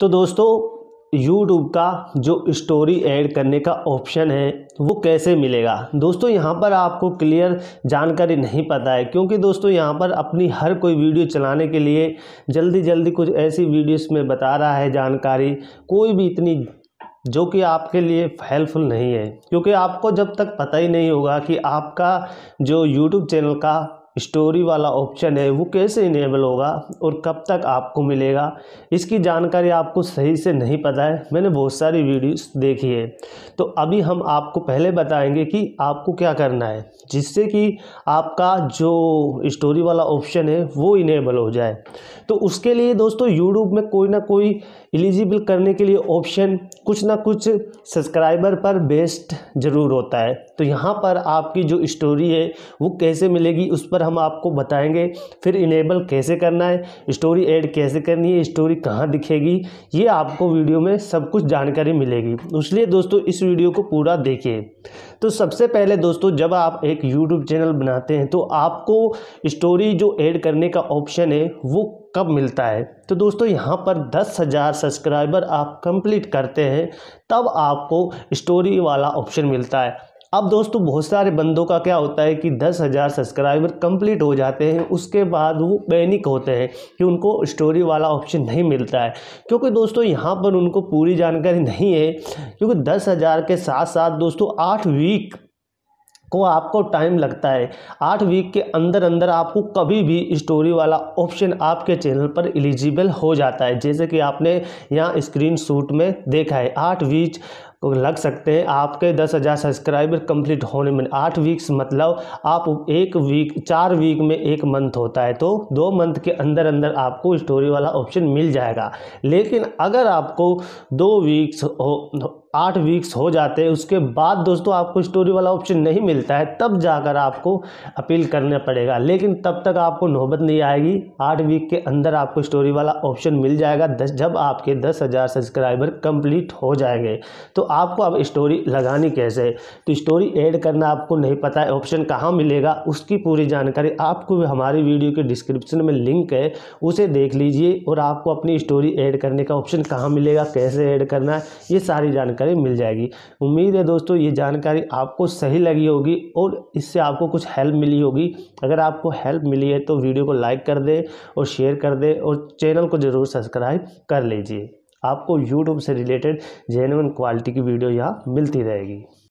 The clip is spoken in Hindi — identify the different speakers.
Speaker 1: तो दोस्तों यूट्यूब का जो स्टोरी ऐड करने का ऑप्शन है वो कैसे मिलेगा दोस्तों यहाँ पर आपको क्लियर जानकारी नहीं पता है क्योंकि दोस्तों यहाँ पर अपनी हर कोई वीडियो चलाने के लिए जल्दी जल्दी कुछ ऐसी वीडियोस में बता रहा है जानकारी कोई भी इतनी जो कि आपके लिए हेल्पफुल नहीं है क्योंकि आपको जब तक पता ही नहीं होगा कि आपका जो यूट्यूब चैनल का स्टोरी वाला ऑप्शन है वो कैसे इनेबल होगा और कब तक आपको मिलेगा इसकी जानकारी आपको सही से नहीं पता है मैंने बहुत सारी वीडियोस देखी है तो अभी हम आपको पहले बताएंगे कि आपको क्या करना है जिससे कि आपका जो स्टोरी वाला ऑप्शन है वो इनेबल हो जाए तो उसके लिए दोस्तों यूट्यूब में कोई ना कोई एलिजिबल करने के लिए ऑप्शन कुछ ना कुछ सब्सक्राइबर पर बेस्ड ज़रूर होता है तो यहाँ पर आपकी जो स्टोरी है वो कैसे मिलेगी उस पर हम आपको बताएंगे फिर इनेबल कैसे करना है स्टोरी ऐड कैसे करनी है स्टोरी कहाँ दिखेगी ये आपको वीडियो में सब कुछ जानकारी मिलेगी इसलिए दोस्तों इस वीडियो को पूरा देखिए तो सबसे पहले दोस्तों जब आप एक यूट्यूब चैनल बनाते हैं तो आपको स्टोरी जो ऐड करने का ऑप्शन है वो कब मिलता है तो दोस्तों यहाँ पर दस हज़ार सब्सक्राइबर आप कंप्लीट करते हैं तब आपको स्टोरी वाला ऑप्शन मिलता है अब दोस्तों बहुत सारे बंदों का क्या होता है कि दस हज़ार सब्सक्राइबर कंप्लीट हो जाते हैं उसके बाद वो पैनिक होते हैं कि उनको स्टोरी वाला ऑप्शन नहीं मिलता है क्योंकि दोस्तों यहाँ पर उनको पूरी जानकारी नहीं है क्योंकि दस हज़ार के साथ साथ दोस्तों आठ वीक को आपको टाइम लगता है आठ वीक के अंदर अंदर आपको कभी भी स्टोरी वाला ऑप्शन आपके चैनल पर एलिजिबल हो जाता है जैसे कि आपने यहाँ स्क्रीन शूट में देखा है आठ वीक लग सकते हैं आपके दस हज़ार सब्सक्राइबर कंप्लीट होने में आठ वीक्स मतलब आप एक वीक चार वीक में एक मंथ होता है तो दो मंथ के अंदर अंदर आपको स्टोरी वाला ऑप्शन मिल जाएगा लेकिन अगर आपको दो वीक्स हो आठ वीक्स हो जाते हैं उसके बाद दोस्तों आपको स्टोरी वाला ऑप्शन नहीं मिलता है तब जाकर आपको अपील करना पड़ेगा लेकिन तब तक आपको नौबत नहीं आएगी आठ वीक के अंदर आपको स्टोरी वाला ऑप्शन मिल जाएगा दस जब आपके दस हज़ार सब्सक्राइबर कंप्लीट हो जाएंगे तो आपको अब स्टोरी लगानी कैसे तो स्टोरी ऐड करना आपको नहीं पता है ऑप्शन कहाँ मिलेगा उसकी पूरी जानकारी आपको हमारी वीडियो के डिस्क्रिप्शन में लिंक है उसे देख लीजिए और आपको अपनी स्टोरी एड करने का ऑप्शन कहाँ मिलेगा कैसे ऐड करना है ये सारी जानकारी जानकारी मिल जाएगी उम्मीद है दोस्तों ये जानकारी आपको सही लगी होगी और इससे आपको कुछ हेल्प मिली होगी अगर आपको हेल्प मिली है तो वीडियो को लाइक कर दे और शेयर कर दे और चैनल को ज़रूर सब्सक्राइब कर लीजिए आपको यूट्यूब से रिलेटेड जेनवन क्वालिटी की वीडियो यहाँ मिलती रहेगी